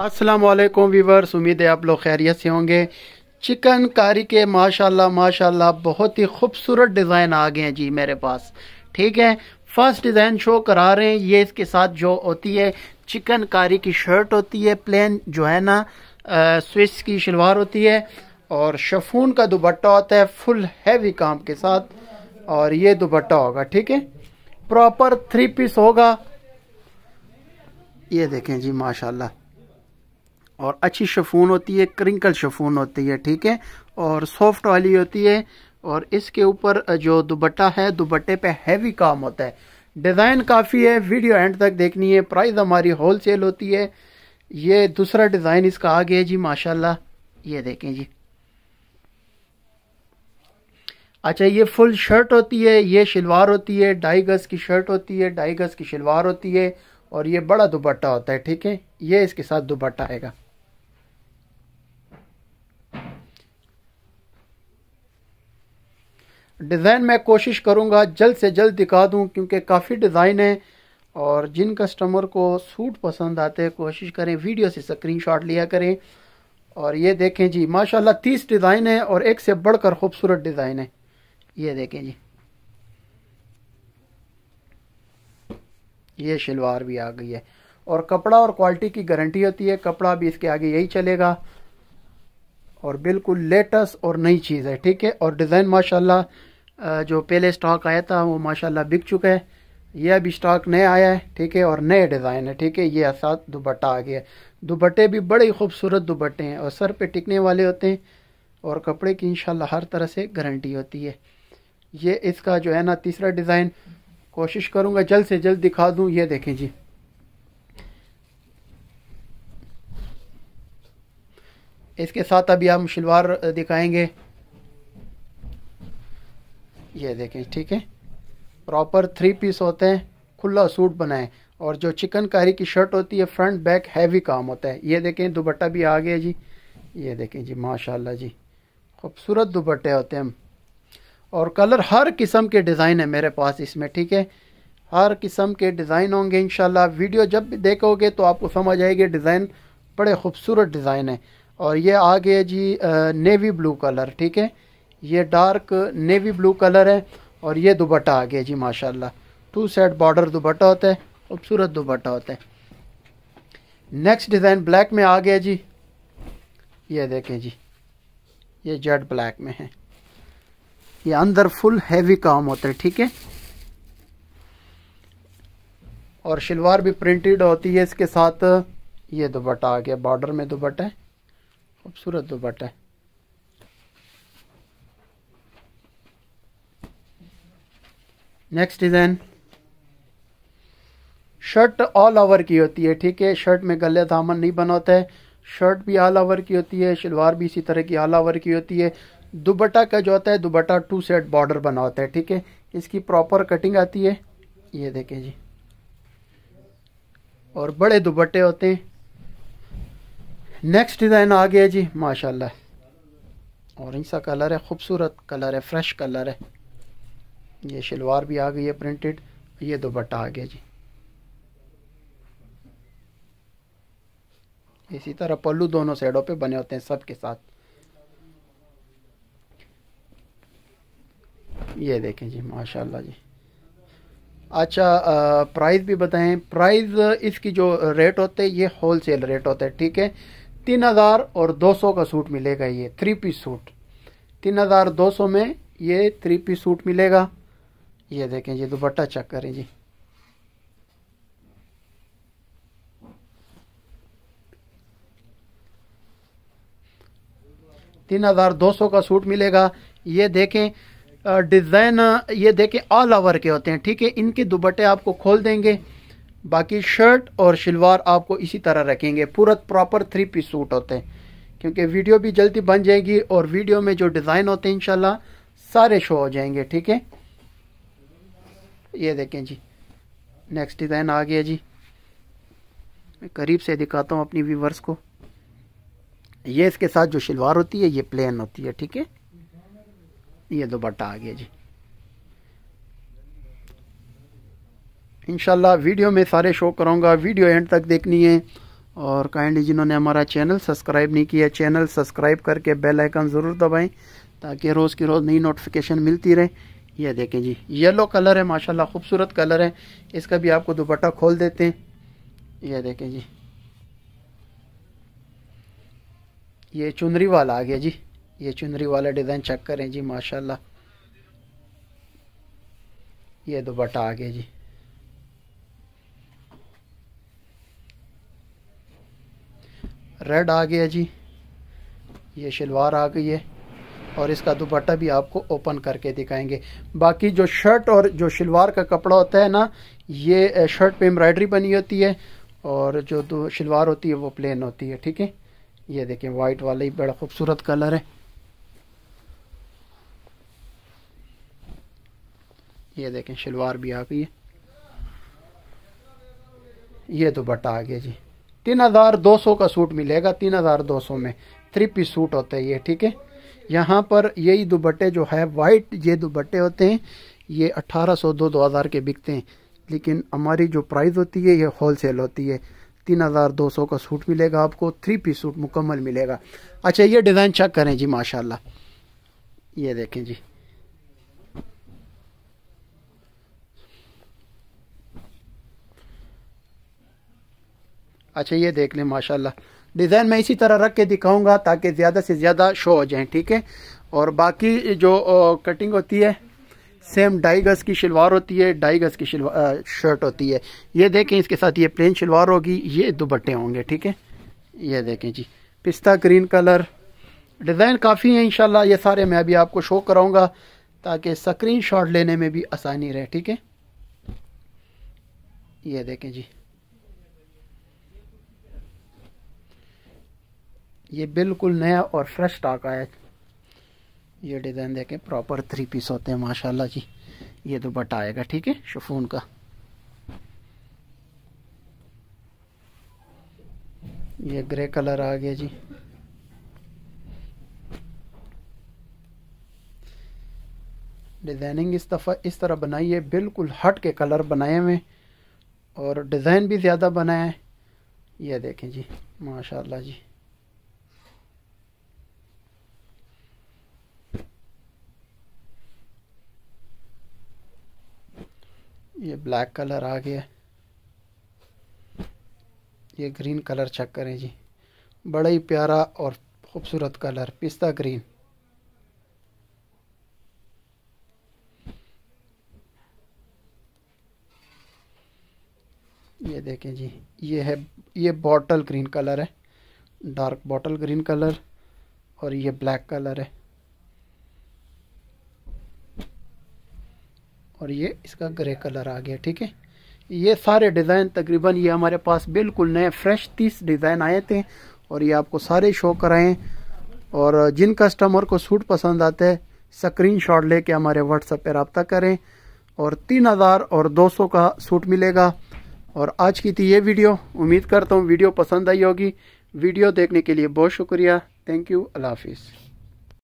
अस्सलाम वालेकुम वीवर्स उम्मीद है आप लोग खैरियत से होंगे चिकन कारी के माशाल्लाह माशाल्लाह बहुत ही खूबसूरत डिज़ाइन आ गए हैं जी मेरे पास ठीक है फर्स्ट डिज़ाइन शो करा रहे हैं ये इसके साथ जो होती है चिकन कारी की शर्ट होती है प्लेन जो है ना स्विस की शलवार होती है और शफून का दुपट्टा होता है फुल हैवी काम के साथ और ये दुपट्टा होगा ठीक है प्रॉपर थ्री पीस होगा ये देखें जी माशाल्लाह और अच्छी शफून होती है क्रिंकल शफून होती है ठीक है और सॉफ्ट वाली होती है और इसके ऊपर जो दुबट्टा है दुबट्टे पे हैवी काम होता है डिज़ाइन काफ़ी है वीडियो एंड तक देखनी है प्राइस हमारी होल सेल होती है ये दूसरा डिज़ाइन इसका आ गया जी माशाल्लाह ये देखें जी अच्छा ये फुल शर्ट होती है ये शलवार होती है ढाई गज की शर्ट होती है ढाई गज की शलवार होती है और ये बड़ा दुबट्टा होता है ठीक है ये इसके साथ दुबट्टा आएगा डिज़ाइन मैं कोशिश करूँगा जल्द से जल्द दिखा दूँ क्योंकि काफ़ी डिज़ाइन है और जिन कस्टमर को सूट पसंद आते हैं कोशिश करें वीडियो से स्क्रीनशॉट लिया करें और ये देखें जी माशाल्लाह तीस डिज़ाइन है और एक से बढ़कर खूबसूरत डिज़ाइन है ये देखें जी ये शलवार भी आ गई है और कपड़ा और क्वालिटी की गारंटी होती है कपड़ा भी इसके आगे यही चलेगा और बिल्कुल लेटेस्ट और नई चीज़ है ठीक है और डिज़ाइन माशाल्लाह जो पहले स्टॉक आया था वो माशाल्लाह बिक चुका है ये अभी स्टॉक नया आया है ठीक है और नए डिज़ाइन है ठीक है ये साथ दुपट्टा आ गया दुपट्टे भी बड़े ही खूबसूरत दुपट्टे हैं और सर पे टिकने वाले होते हैं और कपड़े की इंशाल्लाह हर तरह से गारंटी होती है ये इसका जो है ना तीसरा डिज़ाइन कोशिश करूँगा जल्द से जल्द दिखा दूँ ये देखें जी इसके साथ अभी हम शलवार दिखाएंगे ये देखें ठीक है प्रॉपर थ्री पीस होते हैं खुला सूट बनाएं और जो चिकनकारी की शर्ट होती है फ्रंट बैक हैवी काम होता है ये देखें दुपट्टा भी आ गया जी ये देखें जी माशाल्लाह जी खूबसूरत दुपट्टे होते हैं और कलर हर किस्म के डिज़ाइन है मेरे पास इसमें ठीक है हर किस्म के डिज़ाइन होंगे इन वीडियो जब भी देखोगे तो आपको समझ आएगी डिज़ाइन बड़े खूबसूरत डिज़ाइन है और ये आ गया जी नेवी ब्लू कलर ठीक है ये डार्क नेवी ब्लू कलर है और ये दुपट्टा आ गया जी माशाल्लाह टू सेट बॉर्डर दुपट्टा होता है खूबसूरत दुपट्टा होता है नेक्स्ट डिज़ाइन ब्लैक में आ गया जी ये देखें जी ये जेड ब्लैक में है ये अंदर फुल हैवी काम होता है ठीक है और शलवार भी प्रिंटेड होती है इसके साथ ये दुपट्टा आ गया बॉर्डर में दुपट्टा है खूबसूरत दुपट्टा है next design shirt all over की होती है ठीक है शर्ट में गले दामन नहीं बनाता है शर्ट भी ऑल ओवर की होती है शलवार भी इसी तरह की ऑल ओवर की होती है दुबट्टा का जो होता है दुबट्टा टू सेट बॉर्डर बना होता है ठीक है इसकी प्रॉपर कटिंग आती है ये देखें जी और बड़े दुबट्टे होते हैं नेक्स्ट डिज़ाइन आ गया जी माशाल्लाह ऑरेंज सा कलर है खूबसूरत कलर है फ्रेश कलर है ये शलवार भी आ गई है प्रिंटेड ये दुपट्टा आ गया जी इसी तरह पल्लू दोनों साइडों पे बने होते हैं सब के साथ ये देखें जी माशाल्लाह जी अच्छा प्राइस भी बताएं प्राइस इसकी जो रेट होते हैं ये होल सेल रेट होता है ठीक है तीन हज़ार और दो सौ का सूट मिलेगा ये थ्री पीस सूट तीन हज़ार दो सौ में ये थ्री पीस सूट मिलेगा ये देखें जी दुपट्टा चेक करें जी तीन हज़ार दो सौ का सूट मिलेगा ये देखें डिज़ाइन ये देखें ऑल ओवर के होते हैं ठीक है इनके दुपट्टे आपको खोल देंगे बाकी शर्ट और शलवार आपको इसी तरह रखेंगे पूरा प्रॉपर थ्री पीस सूट होते हैं क्योंकि वीडियो भी जल्दी बन जाएगी और वीडियो में जो डिज़ाइन होते हैं इन सारे शो हो जाएंगे ठीक है ये देखें जी नेक्स्ट डिज़ाइन आ गया जी मैं करीब से दिखाता हूँ अपनी व्यूवर्स को ये इसके साथ जो शलवार होती है ये प्लेन होती है ठीक है ये दोपट्टा आ गया जी इनशाला वीडियो में सारे शो कराऊंगा वीडियो एंड तक देखनी है और काइंडली जिन्होंने हमारा चैनल सब्सक्राइब नहीं किया चैनल सब्सक्राइब करके बेल आइकन ज़रूर दबाएं ताकि रोज़ की रोज़ नई नोटिफिकेशन मिलती रहे ये देखें जी येलो कलर है माशाल्लाह खूबसूरत कलर है इसका भी आपको दुपट्टा खोल देते हैं ये देखें जी ये चुनरी वाला आ गया जी ये चुनरी वाला डिज़ाइन चेक करें जी माशाल्लाह ये दुपट्टा आ गया जी रेड आ गया जी ये शलवार आ गई है और इसका दुपट्टा भी आपको ओपन करके दिखाएंगे बाकी जो शर्ट और जो शलवार का कपड़ा होता है ना ये शर्ट पे एम्ब्रॉयडरी बनी होती है और जो दो शलवार होती है वो प्लेन होती है ठीक है ये देखें वाइट वाला ही बड़ा खूबसूरत कलर है ये देखें शलवार भी आ गई है ये दुपट्टा आ गया जी तीन हज़ार दो सौ का सूट मिलेगा तीन हज़ार दो सौ में थ्री पीस सूट होता है ये ठीक है यहाँ पर यही दुपट्टे जो है वाइट ये दुपट्टे होते हैं ये अट्ठारह सौ दो दो हज़ार के बिकते हैं लेकिन हमारी जो प्राइस होती है ये होल सेल होती है तीन हज़ार दो सौ का सूट मिलेगा आपको थ्री पीस सूट मुकम्मल मिलेगा अच्छा ये डिज़ाइन चेक करें जी माशाल्लाह ये देखें जी अच्छा ये देख लें माशाल्लाह डिज़ाइन मैं इसी तरह रख के दिखाऊंगा ताकि ज़्यादा से ज़्यादा शो हो जाए ठीक है और बाकी जो कटिंग होती है सेम ढाई गज़ की शलवार होती है ढाई गज़ की शर्ट होती है ये देखें इसके साथ ये प्लेन शलवार होगी ये दुपट्टे होंगे ठीक है ये देखें जी पिस्ता ग्रीन कलर डिज़ाइन काफ़ी है इनशाला ये सारे मैं अभी आपको शो कराऊंगा ताकि स्क्रीन शॉट लेने में भी आसानी रहे ठीक है ये देखें जी ये बिल्कुल नया और फ्रेश स्टॉक आया ये डिज़ाइन देखें प्रॉपर थ्री पीस होते हैं माशाल्लाह जी ये बट आएगा ठीक है शफून का ये ग्रे कलर आ गया जी डिज़ाइनिंग इस दफ़ा इस तरह बनाई है बिल्कुल हट के कलर बनाए हुए और डिज़ाइन भी ज़्यादा बनाया है ये देखें जी माशाल्लाह जी ये ब्लैक कलर आ गया ये ग्रीन कलर चेक करें जी बड़ा ही प्यारा और खूबसूरत कलर पिस्ता ग्रीन ये देखें जी ये है ये बॉटल ग्रीन कलर है डार्क बॉटल ग्रीन कलर और ये ब्लैक कलर है और ये इसका ग्रे कलर आ गया ठीक है ये सारे डिज़ाइन तकरीबन ये हमारे पास बिल्कुल नए फ्रेश तीस डिज़ाइन आए थे और ये आपको सारे शो कराएँ और जिन कस्टमर को सूट पसंद आता है स्क्रीन शॉट ले कर हमारे व्हाट्सएप पर रबता करें और तीन हज़ार और दो सौ का सूट मिलेगा और आज की थी ये वीडियो उम्मीद करता हूँ वीडियो पसंद आई होगी वीडियो देखने के लिए बहुत शुक्रिया थैंक यू अल्लाह हाफिज़